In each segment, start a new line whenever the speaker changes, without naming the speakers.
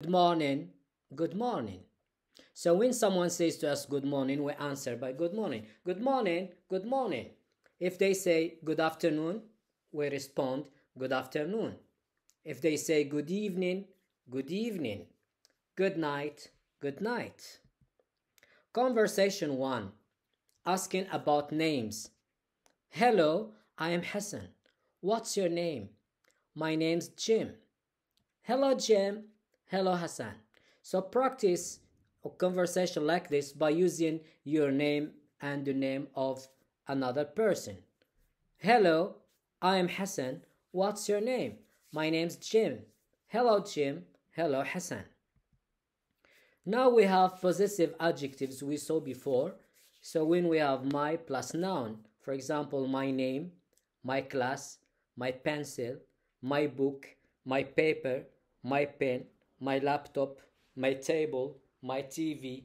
Good morning. Good morning. So when someone says to us good morning, we answer by good morning. Good morning. Good morning. If they say good afternoon, we respond good afternoon. If they say good evening, good evening. Good night. Good night. Conversation 1 Asking about names. Hello, I am Hassan. What's your name? My name's Jim. Hello, Jim. Hello Hassan. So practice a conversation like this by using your name and the name of another person. Hello, I am Hassan. What's your name? My name's Jim. Hello Jim. Hello Hassan. Now we have possessive adjectives we saw before. So when we have my plus noun, for example, my name, my class, my pencil, my book, my paper, my pen, my laptop, my table, my TV.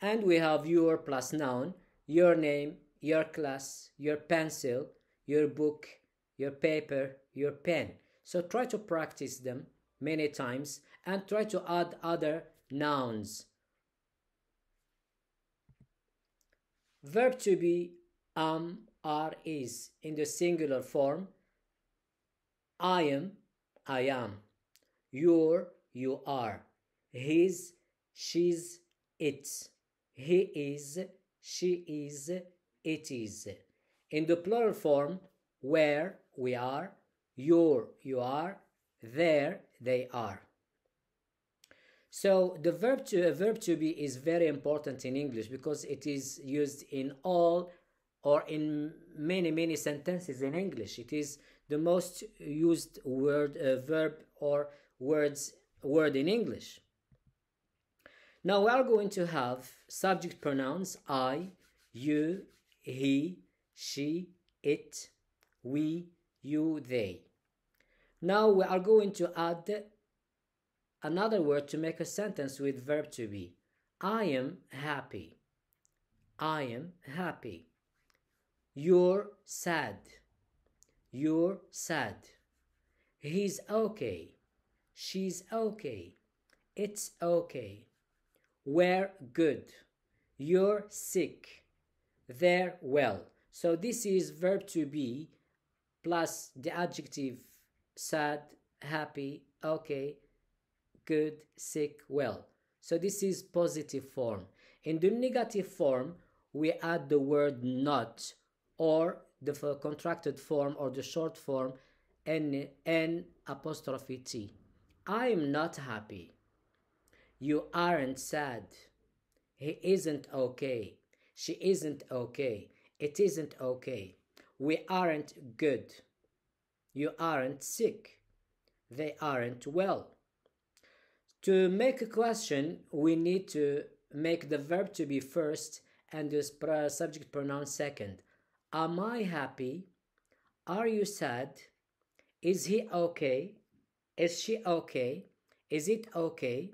And we have your plus noun, your name, your class, your pencil, your book, your paper, your pen. So try to practice them many times and try to add other nouns. Verb to be am, are, is in the singular form. I am, I am your, you are. His, she's, it's, He is, she is, it is. In the plural form, where we are, your, you are, there, they are. So the verb to, verb to be is very important in English because it is used in all or in many many sentences in English. It is the most used word uh, verb or words word in English. Now we are going to have subject pronouns I, you, he, she, it, we, you, they. Now we are going to add another word to make a sentence with verb to be. I am happy. I am happy. You're sad. You're sad. He's okay. She's okay. It's okay. We're good. You're sick. They're well. So this is verb to be plus the adjective sad, happy, okay, good, sick, well. So this is positive form. In the negative form, we add the word not or the contracted form or the short form n, n apostrophe t. I'm not happy. You aren't sad. He isn't okay. She isn't okay. It isn't okay. We aren't good. You aren't sick. They aren't well. To make a question, we need to make the verb to be first and the subject pronoun second. Am I happy? Are you sad? Is he okay? Is she okay? Is it okay?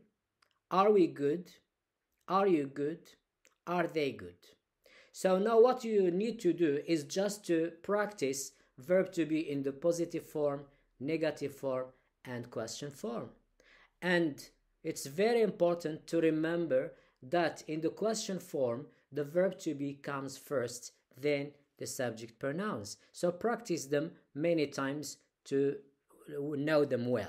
Are we good? Are you good? Are they good? So now what you need to do is just to practice verb to be in the positive form, negative form, and question form. And it's very important to remember that in the question form, the verb to be comes first, then the subject pronouns. So practice them many times to know them well.